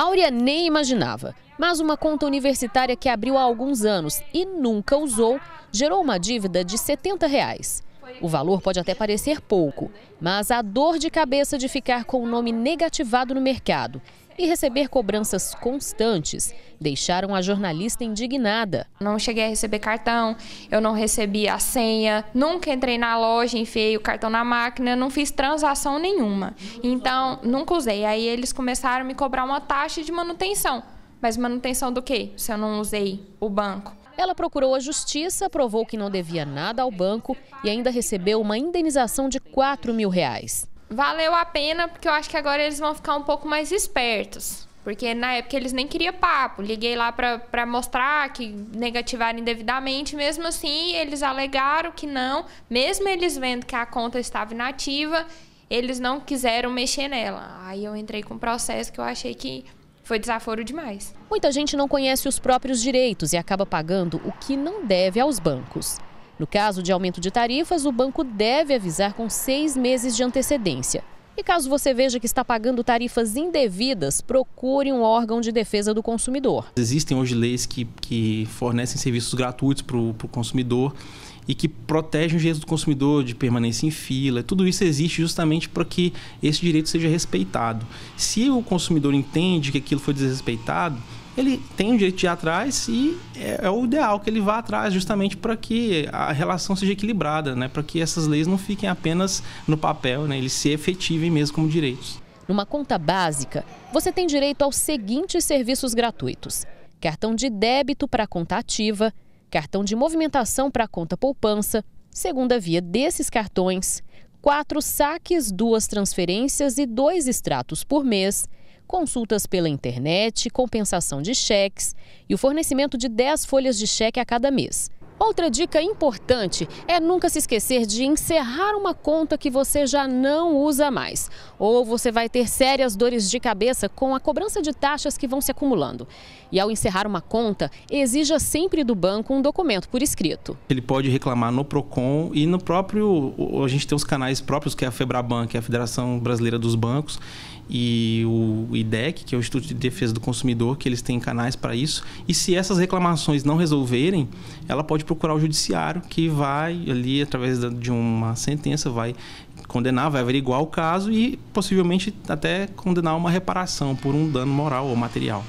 Áurea nem imaginava, mas uma conta universitária que abriu há alguns anos e nunca usou gerou uma dívida de 70 reais. O valor pode até parecer pouco, mas a dor de cabeça de ficar com o nome negativado no mercado e receber cobranças constantes deixaram a jornalista indignada. Não cheguei a receber cartão, eu não recebi a senha, nunca entrei na loja, enfiei o cartão na máquina, não fiz transação nenhuma. Então, nunca usei. Aí eles começaram a me cobrar uma taxa de manutenção. Mas manutenção do quê? Se eu não usei o banco. Ela procurou a justiça, provou que não devia nada ao banco e ainda recebeu uma indenização de 4 mil reais. Valeu a pena, porque eu acho que agora eles vão ficar um pouco mais espertos. Porque na época eles nem queriam papo. Liguei lá para mostrar que negativaram indevidamente. Mesmo assim, eles alegaram que não. Mesmo eles vendo que a conta estava inativa, eles não quiseram mexer nela. Aí eu entrei com um processo que eu achei que foi desaforo demais. Muita gente não conhece os próprios direitos e acaba pagando o que não deve aos bancos. No caso de aumento de tarifas, o banco deve avisar com seis meses de antecedência. E caso você veja que está pagando tarifas indevidas, procure um órgão de defesa do consumidor. Existem hoje leis que, que fornecem serviços gratuitos para o consumidor e que protege os direitos do consumidor de permanência em fila. Tudo isso existe justamente para que esse direito seja respeitado. Se o consumidor entende que aquilo foi desrespeitado, ele tem o direito de ir atrás e é, é, o ideal que ele vá atrás justamente para que a relação seja equilibrada, né? para que essas leis não fiquem apenas no papel, né? eles se efetivem mesmo como direitos. Numa conta básica, você tem direito aos seguintes serviços gratuitos: cartão de débito para conta ativa, cartão de movimentação para conta poupança, segunda via desses cartões, quatro saques, duas transferências e dois extratos por mês, consultas pela internet, compensação de cheques e o fornecimento de 10 folhas de cheque a cada mês. Outra dica importante é nunca se esquecer de encerrar uma conta que você já não usa mais. Ou você vai ter sérias dores de cabeça com a cobrança de taxas que vão se acumulando. E ao encerrar uma conta, exija sempre do banco um documento por escrito. Ele pode reclamar no Procon e no próprio, a gente tem os canais próprios que é a Febraban, que é a Federação Brasileira dos Bancos, e o IDEC, que é o Instituto de Defesa do Consumidor, que eles têm canais para isso. E se essas reclamações não resolverem, ela pode procurar o judiciário, que vai ali através de uma sentença vai condenar, vai averiguar o caso e possivelmente até condenar uma reparação por um dano moral ou material.